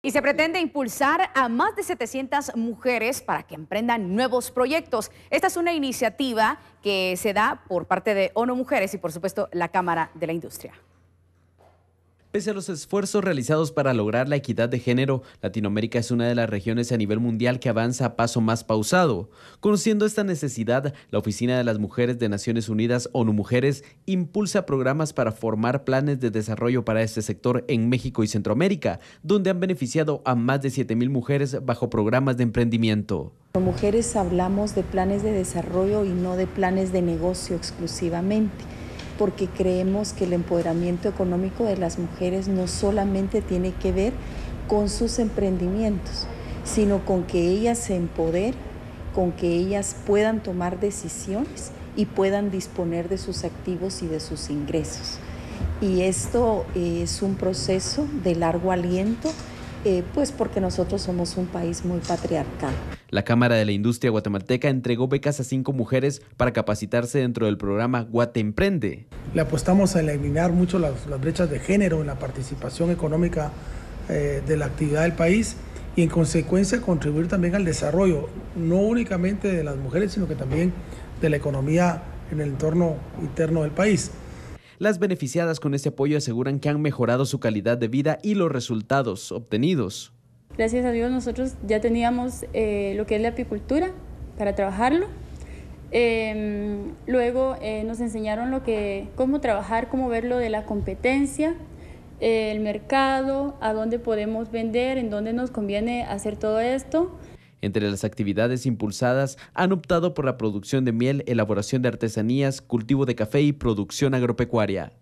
Y se pretende impulsar a más de 700 mujeres para que emprendan nuevos proyectos. Esta es una iniciativa que se da por parte de ONU Mujeres y por supuesto la Cámara de la Industria. Pese a los esfuerzos realizados para lograr la equidad de género, Latinoamérica es una de las regiones a nivel mundial que avanza a paso más pausado. Conociendo esta necesidad, la Oficina de las Mujeres de Naciones Unidas, ONU Mujeres, impulsa programas para formar planes de desarrollo para este sector en México y Centroamérica, donde han beneficiado a más de 7.000 mujeres bajo programas de emprendimiento. Como mujeres hablamos de planes de desarrollo y no de planes de negocio exclusivamente porque creemos que el empoderamiento económico de las mujeres no solamente tiene que ver con sus emprendimientos, sino con que ellas se empoderen, con que ellas puedan tomar decisiones y puedan disponer de sus activos y de sus ingresos. Y esto es un proceso de largo aliento eh, pues porque nosotros somos un país muy patriarcal. La Cámara de la Industria Guatemalteca entregó becas a cinco mujeres para capacitarse dentro del programa Guatemprende. Le apostamos a eliminar mucho las, brechas de género en la participación económica eh, de la actividad del país y en consecuencia contribuir también al desarrollo, no únicamente de las mujeres, sino que también de la economía en el entorno interno del país. Las beneficiadas con este apoyo aseguran que han mejorado su calidad de vida y los resultados obtenidos. Gracias a Dios nosotros ya teníamos eh, lo que es la apicultura para trabajarlo. Em, luego eh, nos enseñaron lo que, cómo trabajar, cómo verlo de la competencia, eh, el mercado, a dónde podemos vender, en dónde nos conviene hacer todo esto. Entre las actividades impulsadas han optado por la producción de miel, elaboración de artesanías, cultivo de café y producción agropecuaria.